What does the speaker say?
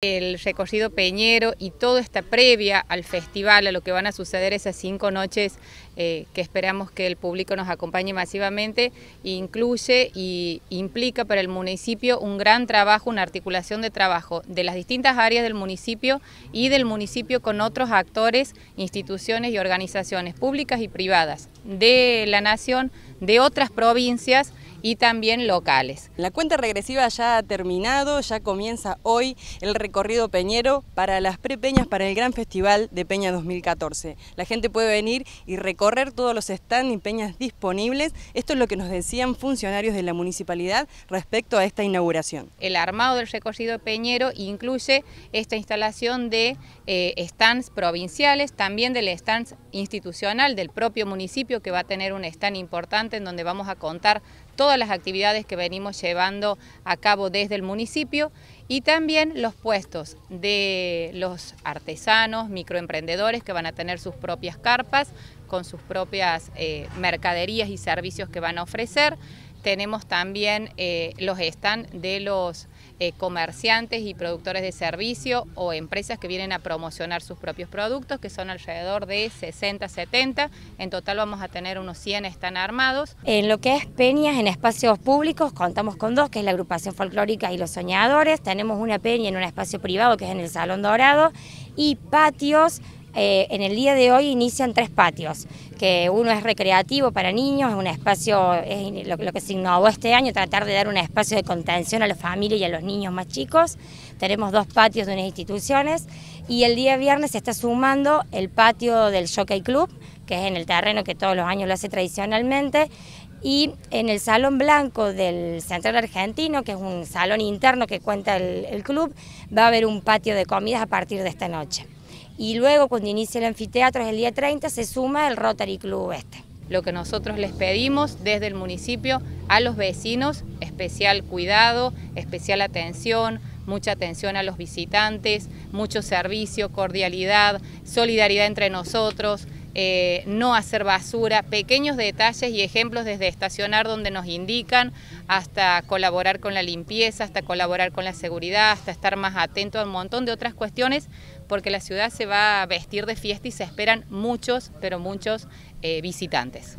El recorrido peñero y todo esta previa al festival, a lo que van a suceder esas cinco noches eh, que esperamos que el público nos acompañe masivamente, incluye y implica para el municipio un gran trabajo, una articulación de trabajo de las distintas áreas del municipio y del municipio con otros actores, instituciones y organizaciones públicas y privadas de la nación, de otras provincias, y también locales. La cuenta regresiva ya ha terminado, ya comienza hoy el recorrido peñero para las prepeñas para el Gran Festival de Peña 2014. La gente puede venir y recorrer todos los stands y peñas disponibles. Esto es lo que nos decían funcionarios de la municipalidad respecto a esta inauguración. El armado del recorrido peñero incluye esta instalación de eh, stands provinciales, también del stand institucional del propio municipio que va a tener un stand importante en donde vamos a contar todas las actividades que venimos llevando a cabo desde el municipio y también los puestos de los artesanos, microemprendedores que van a tener sus propias carpas con sus propias eh, mercaderías y servicios que van a ofrecer. Tenemos también eh, los stands de los eh, comerciantes y productores de servicio o empresas que vienen a promocionar sus propios productos, que son alrededor de 60, 70. En total vamos a tener unos 100 están armados. En lo que es peñas en espacios públicos, contamos con dos, que es la agrupación folclórica y los soñadores. Tenemos una peña en un espacio privado, que es en el Salón Dorado, y patios eh, en el día de hoy inician tres patios, que uno es recreativo para niños, es un espacio, es lo, que se innovó este año, tratar de dar un espacio de contención a las familias y a los niños más chicos. Tenemos dos patios de unas instituciones y el día viernes se está sumando el patio del Jockey Club, que es en el terreno que todos los años lo hace tradicionalmente, y en el Salón Blanco del Central Argentino, que es un salón interno que cuenta el club, va a haber un patio de comidas a partir de esta noche y luego cuando inicia el anfiteatro es el día 30 se suma el Rotary Club este. Lo que nosotros les pedimos desde el municipio a los vecinos, especial cuidado, especial atención, mucha atención a los visitantes, mucho servicio, cordialidad, solidaridad entre nosotros. Eh, no hacer basura, pequeños detalles y ejemplos desde estacionar donde nos indican, hasta colaborar con la limpieza, hasta colaborar con la seguridad, hasta estar más atento a un montón de otras cuestiones, porque la ciudad se va a vestir de fiesta y se esperan muchos, pero muchos eh, visitantes.